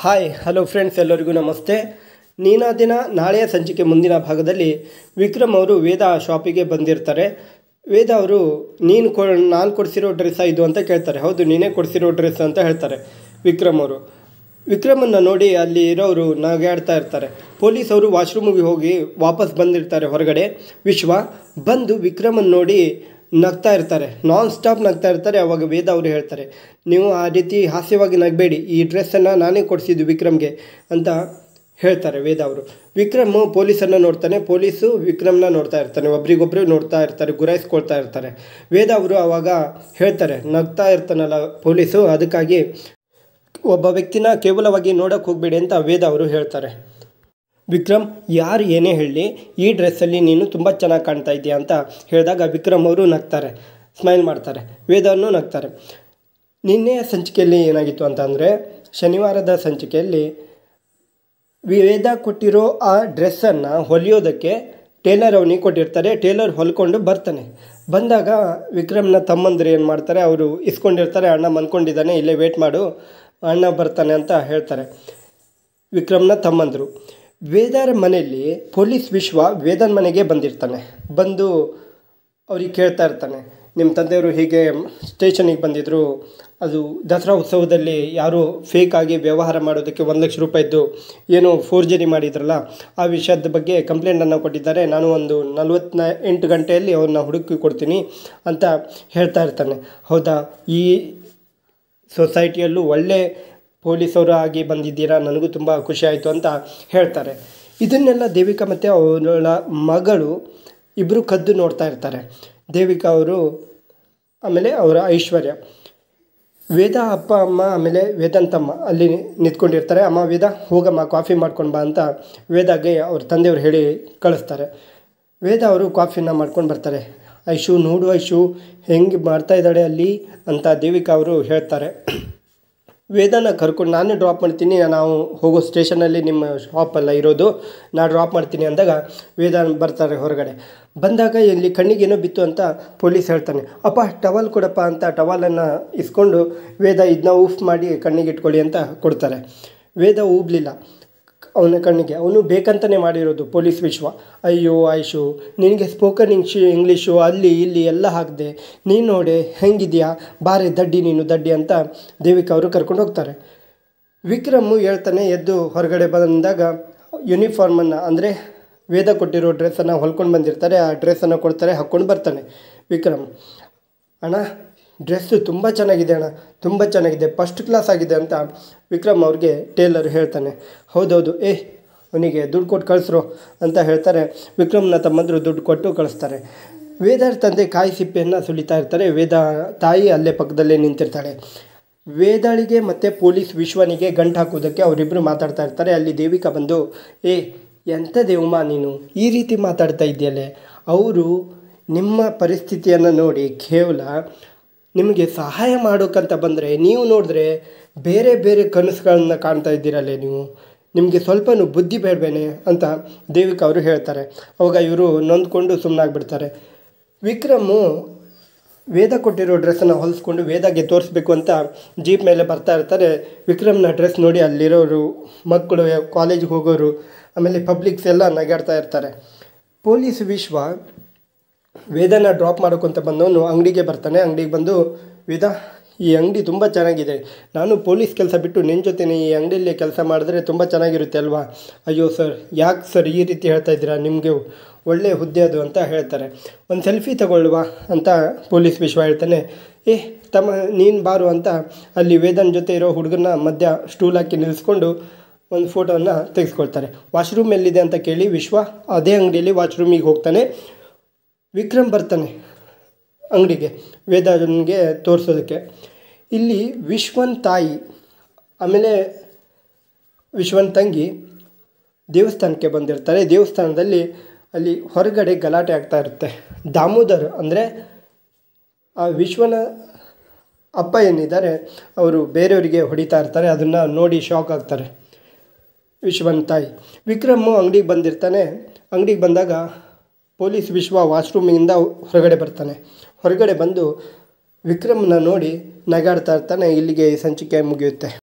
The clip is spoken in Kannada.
ಹಾಯ್ ಹಲೋ ಫ್ರೆಂಡ್ಸ್ ಎಲ್ಲರಿಗೂ ನಮಸ್ತೆ ನೀನಾ ದಿನ ನಾಳೆಯ ಸಂಚಿಕೆ ಮುಂದಿನ ಭಾಗದಲ್ಲಿ ವಿಕ್ರಮ್ ಅವರು ವೇದ ಶಾಪಿಗೆ ಬಂದಿರ್ತಾರೆ ವೇದ ಅವರು ನೀನು ಕೊ ನಾನು ಕೊಡಿಸಿರೋ ಡ್ರೆಸ್ಸಾ ಇದು ಅಂತ ಕೇಳ್ತಾರೆ ಹೌದು ನೀನೇ ಕೊಡಿಸಿರೋ ಡ್ರೆಸ್ ಅಂತ ಹೇಳ್ತಾರೆ ವಿಕ್ರಮ್ ಅವರು ವಿಕ್ರಮನ್ನು ನೋಡಿ ಅಲ್ಲಿ ಇರೋರು ನಗಾಡ್ತಾ ಇರ್ತಾರೆ ಪೊಲೀಸ್ ಅವರು ವಾಶ್ರೂಮಿಗೆ ಹೋಗಿ ವಾಪಸ್ ಬಂದಿರ್ತಾರೆ ಹೊರಗಡೆ ವಿಶ್ವ ಬಂದು ವಿಕ್ರಮನ್ನು ನೋಡಿ ನಗ್ತಾ ಇರ್ತಾರೆ ನಾನ್ ಸ್ಟಾಪ್ ನಗ್ತಾ ಇರ್ತಾರೆ ಅವಾಗ ವೇದ ಅವರು ಹೇಳ್ತಾರೆ ನೀವು ಆ ರೀತಿ ಹಾಸ್ಯವಾಗಿ ನಗಬೇಡಿ ಈ ಡ್ರೆಸ್ಸನ್ನು ನಾನೇ ಕೊಡಿಸಿದ್ದು ವಿಕ್ರಮ್ಗೆ ಅಂತ ಹೇಳ್ತಾರೆ ವೇದ ಅವರು ವಿಕ್ರಮ್ ಪೊಲೀಸನ್ನು ನೋಡ್ತಾನೆ ಪೊಲೀಸು ವಿಕ್ರಮ್ನ ನೋಡ್ತಾ ಇರ್ತಾನೆ ಒಬ್ರಿಗೊಬ್ರು ನೋಡ್ತಾ ಇರ್ತಾರೆ ಗುರಾಯಿಸ್ಕೊಳ್ತಾ ಇರ್ತಾರೆ ವೇದ ಅವರು ಆವಾಗ ಹೇಳ್ತಾರೆ ನಗ್ತಾ ಇರ್ತಾನಲ್ಲ ಪೊಲೀಸು ಅದಕ್ಕಾಗಿ ಒಬ್ಬ ವ್ಯಕ್ತಿನ ಕೇವಲವಾಗಿ ನೋಡೋಕ್ಕೆ ಹೋಗಬೇಡಿ ಅಂತ ವೇದ ಅವರು ಹೇಳ್ತಾರೆ ವಿಕ್ರಮ್ ಯಾರು ಏನೇ ಹೇಳಲಿ ಈ ಡ್ರೆಸ್ಸಲ್ಲಿ ನೀನು ತುಂಬ ಚೆನ್ನಾಗಿ ಕಾಣ್ತಾ ಇದ್ದೀಯ ಅಂತ ಹೇಳಿದಾಗ ವಿಕ್ರಮ್ ಅವರು ನಗ್ತಾರೆ ಸ್ಮೈಲ್ ಮಾಡ್ತಾರೆ ವೇದವನ್ನು ನಗ್ತಾರೆ ನಿನ್ನೆಯ ಸಂಚಿಕೆಯಲ್ಲಿ ಏನಾಗಿತ್ತು ಅಂತಂದರೆ ಶನಿವಾರದ ಸಂಚಿಕೆಯಲ್ಲಿ ವೇದ ಕೊಟ್ಟಿರೋ ಆ ಡ್ರೆಸ್ಸನ್ನು ಹೊಲಿಯೋದಕ್ಕೆ ಟೇಲರ್ ಅವನಿಗೆ ಕೊಟ್ಟಿರ್ತಾರೆ ಟೇಲರ್ ಹೊಲ್ಕೊಂಡು ಬರ್ತಾನೆ ಬಂದಾಗ ವಿಕ್ರಮ್ನ ತಮ್ಮಂದ್ರೆ ಏನು ಮಾಡ್ತಾರೆ ಅವರು ಇಸ್ಕೊಂಡಿರ್ತಾರೆ ಅಣ್ಣ ಮನ್ಕೊಂಡಿದ್ದಾನೆ ಇಲ್ಲೇ ವೇಟ್ ಮಾಡು ಅಣ್ಣ ಬರ್ತಾನೆ ಅಂತ ಹೇಳ್ತಾರೆ ವಿಕ್ರಮ್ನ ತಮ್ಮಂದರು ವೇದರ ಮನೆಯಲ್ಲಿ ಪೊಲೀಸ್ ವಿಶ್ವ ವೇದನ ಮನೆಗೆ ಬಂದಿರ್ತಾನೆ ಬಂದು ಅವ್ರಿಗೆ ಕೇಳ್ತಾ ಇರ್ತಾನೆ ನಿಮ್ಮ ತಂದೆಯವರು ಹೀಗೆ ಸ್ಟೇಷನಿಗೆ ಬಂದಿದ್ದರು ಅದು ದಸರಾ ಉತ್ಸವದಲ್ಲಿ ಯಾರು ಫೇಕಾಗಿ ವ್ಯವಹಾರ ಮಾಡೋದಕ್ಕೆ ಒಂದು ಲಕ್ಷ ರೂಪಾಯಿದ್ದು ಫೋರ್ ಫೋರ್ಜರಿ ಮಾಡಿದ್ರಲ್ಲ ಆ ವಿಷಯದ ಬಗ್ಗೆ ಕಂಪ್ಲೇಂಟನ್ನು ಕೊಟ್ಟಿದ್ದಾರೆ ನಾನು ಒಂದು ನಲ್ವತ್ತ ಎಂಟು ಗಂಟೆಯಲ್ಲಿ ಅವ್ರನ್ನ ಹುಡುಕಿ ಕೊಡ್ತೀನಿ ಅಂತ ಹೇಳ್ತಾ ಇರ್ತಾನೆ ಹೌದಾ ಈ ಸೊಸೈಟಿಯಲ್ಲೂ ಒಳ್ಳೆಯ ಪೊಲೀಸರು ಆಗಿ ಬಂದಿದ್ದೀರಾ ನನಗೂ ತುಂಬ ಖುಷಿಯಾಯಿತು ಅಂತ ಹೇಳ್ತಾರೆ ಇದನ್ನೆಲ್ಲ ದೇವಿಕಾ ಮತ್ತು ಅವಳ ಮಗಳು ಇಬ್ಬರು ಕದ್ದು ನೋಡ್ತಾ ಇರ್ತಾರೆ ದೇವಿಕಾ ಅವರು ಆಮೇಲೆ ಅವರ ಐಶ್ವರ್ಯ ವೇದ ಅಪ್ಪ ಅಮ್ಮ ಆಮೇಲೆ ವೇದಾಂತಮ್ಮ ಅಲ್ಲಿ ನಿಂತ್ಕೊಂಡಿರ್ತಾರೆ ಅಮ್ಮ ವೇದ ಹೋಗಮ್ಮ ಕಾಫಿ ಮಾಡ್ಕೊಂಡು ಬಾ ಅಂತ ವೇದಾಗೆ ಅವ್ರ ತಂದೆಯವರು ಹೇಳಿ ಕಳಿಸ್ತಾರೆ ವೇದ ಅವರು ಕಾಫಿನ ಮಾಡ್ಕೊಂಡು ಬರ್ತಾರೆ ಐಶು ನೋಡು ಐಶು ಹೆಂಗೆ ಮಾಡ್ತಾ ಇದ್ದಾಳೆ ಅಲ್ಲಿ ಅಂತ ದೇವಿಕಾ ಅವರು ಹೇಳ್ತಾರೆ ವೇದನ ಕರ್ಕೊಂಡು ನಾನೇ ಡ್ರಾಪ್ ಮಾಡ್ತೀನಿ ನಾವು ಹೋಗೋ ಸ್ಟೇಷನಲ್ಲಿ ನಿಮ್ಮ ಶಾಪಲ್ಲ ಇರೋದು ನಾ ಡ್ರಾಪ್ ಮಾಡ್ತೀನಿ ಅಂದಾಗ ವೇದ ಬರ್ತಾರೆ ಹೊರಗಡೆ ಬಂದಾಗ ಇಲ್ಲಿ ಕಣ್ಣಿಗೆ ಏನೋ ಬಿತ್ತು ಅಂತ ಪೊಲೀಸ್ ಹೇಳ್ತಾನೆ ಅಪ್ಪ ಟವಲ್ ಕೊಡಪ್ಪ ಅಂತ ಟವಲನ್ನು ಇಸ್ಕೊಂಡು ವೇದ ಇದನ್ನ ಊಫ್ ಮಾಡಿ ಕಣ್ಣಿಗೆ ಇಟ್ಕೊಳ್ಳಿ ಅಂತ ಕೊಡ್ತಾರೆ ವೇದ ಊಬ್ಲಿಲ್ಲ ಅವನ ಕಣ್ಣಿಗೆ ಅವನು ಬೇಕಂತಲೇ ಮಾಡಿರೋದು ಪೊಲೀಸ್ ವಿಶ್ವ ಅಯ್ಯೋ ಆಯುಷು ನಿನಗೆ ಸ್ಪೋಕನ್ ಇಂಗ್ಶು ಇಂಗ್ಲೀಷು ಅಲ್ಲಿ ಇಲ್ಲಿ ಎಲ್ಲ ಹಾಕಿದೆ ನೀನು ನೋಡೆ ಹೆಂಗಿದೆಯಾ ಬಾರೆ ದಡ್ಡಿ ನೀನು ದಡ್ಡಿ ಅಂತ ದೇವಿಕಾ ಅವರು ಕರ್ಕೊಂಡು ಹೋಗ್ತಾರೆ ವಿಕ್ರಮು ಹೇಳ್ತಾನೆ ಎದ್ದು ಹೊರಗಡೆ ಬಂದಾಗ ಯೂನಿಫಾರ್ಮನ್ನು ಅಂದರೆ ವೇದ ಕೊಟ್ಟಿರೋ ಡ್ರೆಸ್ಸನ್ನು ಹೊಲ್ಕೊಂಡು ಬಂದಿರ್ತಾರೆ ಆ ಡ್ರೆಸ್ಸನ್ನು ಕೊಡ್ತಾರೆ ಹಾಕ್ಕೊಂಡು ಬರ್ತಾನೆ ವಿಕ್ರಮ್ ಅಣ್ಣ ಡ್ರೆಸ್ಸು ತುಂಬ ಚೆನ್ನಾಗಿದೆ ಅಣ್ಣ ತುಂಬ ಚೆನ್ನಾಗಿದೆ ಫಸ್ಟ್ ಕ್ಲಾಸ್ ಆಗಿದೆ ಅಂತ ವಿಕ್ರಮ್ ಅವ್ರಿಗೆ ಟೇಲರ್ ಹೇಳ್ತಾನೆ ಹೌದೌದು ಏ ಅವನಿಗೆ ದುಡ್ಡು ಕೊಟ್ಟು ಕಳಿಸ್ರು ಅಂತ ಹೇಳ್ತಾರೆ ವಿಕ್ರಮ್ನ ತಮ್ಮಂದರು ದುಡ್ಡು ಕೊಟ್ಟು ಕಳಿಸ್ತಾರೆ ವೇದಾರ್ ತಂದೆ ಕಾಯಿ ಸಿಪ್ಪೆಯನ್ನು ಸುಳಿತಾ ಇರ್ತಾರೆ ವೇದ ತಾಯಿ ಅಲ್ಲೇ ಪಕ್ಕದಲ್ಲೇ ನಿಂತಿರ್ತಾಳೆ ವೇದಾಳಿಗೆ ಮತ್ತು ಪೊಲೀಸ್ ವಿಶ್ವನಿಗೆ ಗಂಟು ಹಾಕೋದಕ್ಕೆ ಅವರಿಬ್ಬರು ಮಾತಾಡ್ತಾ ಇರ್ತಾರೆ ಅಲ್ಲಿ ದೇವಿಕಾ ಬಂದು ಏ ಎಂಥ ದೇವಮ್ಮ ನೀನು ಈ ರೀತಿ ಮಾತಾಡ್ತಾ ಇದೆಯಲ್ಲೇ ಅವರು ನಿಮ್ಮ ಪರಿಸ್ಥಿತಿಯನ್ನು ನೋಡಿ ಕೇವಲ ನಿಮಗೆ ಸಹಾಯ ಮಾಡೋಕ್ಕಂತ ಬಂದರೆ ನೀವು ನೋಡಿದ್ರೆ ಬೇರೆ ಬೇರೆ ಕನಸುಗಳನ್ನ ಕಾಣ್ತಾ ಇದ್ದೀರಲ್ಲೇ ನೀವು ನಿಮಗೆ ಸ್ವಲ್ಪನೂ ಬುದ್ಧಿ ಬೇಡಬೇನೆ ಅಂತ ದೇವಿಕಾ ಅವರು ಹೇಳ್ತಾರೆ ಅವಾಗ ಇವರು ನೊಂದ್ಕೊಂಡು ಸುಮ್ಮನಾಗ್ಬಿಡ್ತಾರೆ ವಿಕ್ರಮು ವೇದ ಕೊಟ್ಟಿರೋ ಡ್ರೆಸ್ಸನ್ನು ಹೊಲಿಸ್ಕೊಂಡು ವೇದಾಗೆ ತೋರಿಸ್ಬೇಕು ಅಂತ ಜೀಪ್ ಮೇಲೆ ಬರ್ತಾ ಇರ್ತಾರೆ ವಿಕ್ರಮ್ನ ಡ್ರೆಸ್ ನೋಡಿ ಅಲ್ಲಿರೋರು ಮಕ್ಕಳು ಕಾಲೇಜಿಗೆ ಹೋಗೋರು ಆಮೇಲೆ ಪಬ್ಲಿಕ್ಸ್ ಎಲ್ಲ ನಗಾಡ್ತಾ ಇರ್ತಾರೆ ಪೊಲೀಸ್ ವಿಶ್ವ ವೇದನ ಡ್ರಾಪ್ ಮಾಡೋಕ್ಕಂತ ಬಂದವನು ಅಂಗಡಿಗೆ ಬರ್ತಾನೆ ಅಂಗಡಿಗೆ ಬಂದು ವೇದ ಈ ಅಂಗಡಿ ತುಂಬ ಚೆನ್ನಾಗಿದೆ ನಾನು ಪೊಲೀಸ್ ಕೆಲಸ ಬಿಟ್ಟು ನೆಂಚುತ್ತೇನೆ ಜೊತೆನೇ ಈ ಅಂಗಡಿಯಲ್ಲಿ ಕೆಲಸ ಮಾಡಿದ್ರೆ ತುಂಬ ಚೆನ್ನಾಗಿರುತ್ತೆ ಅಲ್ವಾ ಅಯ್ಯೋ ಸರ್ ಯಾಕೆ ಸರ್ ಈ ರೀತಿ ಹೇಳ್ತಾ ಇದ್ದೀರಾ ನಿಮಗೆ ಒಳ್ಳೆಯ ಹುದ್ದೆ ಅದು ಅಂತ ಹೇಳ್ತಾರೆ ಒಂದು ಸೆಲ್ಫಿ ತಗೊಳ್ಳುವ ಅಂತ ಪೊಲೀಸ್ ವಿಶ್ವ ಹೇಳ್ತಾನೆ ಏ ತಮ್ಮ ನೀನು ಬಾರು ಅಂತ ಅಲ್ಲಿ ವೇದನ ಜೊತೆ ಇರೋ ಹುಡುಗನ ಮಧ್ಯ ಸ್ಟೂಲ್ ಹಾಕಿ ನಿಲ್ಲಿಸ್ಕೊಂಡು ಒಂದು ಫೋಟೋವನ್ನು ತೆಗೆಸ್ಕೊಳ್ತಾರೆ ವಾಶ್ರೂಮ್ ಎಲ್ಲಿದೆ ಅಂತ ಕೇಳಿ ವಿಶ್ವ ಅದೇ ಅಂಗಡಿಯಲ್ಲಿ ವಾಶ್ರೂಮಿಗೆ ಹೋಗ್ತಾನೆ ವಿಕ್ರಮ್ ಬರ್ತಾನೆ ಅಂಗಡಿಗೆ ವೇದಾಜನ್ಗೆ ತೋರಿಸೋದಕ್ಕೆ ಇಲ್ಲಿ ವಿಶ್ವನ್ ತಾಯಿ ಆಮೇಲೆ ವಿಶ್ವನ್ ತಂಗಿ ದೇವಸ್ಥಾನಕ್ಕೆ ಬಂದಿರ್ತಾರೆ ದೇವಸ್ಥಾನದಲ್ಲಿ ಅಲ್ಲಿ ಹೊರಗಡೆ ಗಲಾಟೆ ಆಗ್ತಾ ಇರುತ್ತೆ ದಾಮೋದರ್ ಅಂದರೆ ಆ ವಿಶ್ವನ ಅಪ್ಪ ಏನಿದ್ದಾರೆ ಅವರು ಬೇರೆಯವರಿಗೆ ಹೊಡಿತಾ ಇರ್ತಾರೆ ಅದನ್ನು ನೋಡಿ ಶಾಕ್ ಆಗ್ತಾರೆ ವಿಶ್ವನ್ ತಾಯಿ ವಿಕ್ರಮು ಅಂಗಡಿಗೆ ಬಂದಿರ್ತಾನೆ ಅಂಗಡಿಗೆ ಬಂದಾಗ ಪೊಲೀಸ್ ವಿಶ್ವ ವಾಶ್ರೂಮಿಂದ ಹೊರಗಡೆ ಬರ್ತಾನೆ ಹೊರಗಡೆ ಬಂದು ವಿಕ್ರಮ್ನ ನೋಡಿ ನಗಾಡ್ತಾ ಇರ್ತಾನೆ ಇಲ್ಲಿಗೆ ಸಂಚಿಕೆ ಮುಗಿಯುತ್ತೆ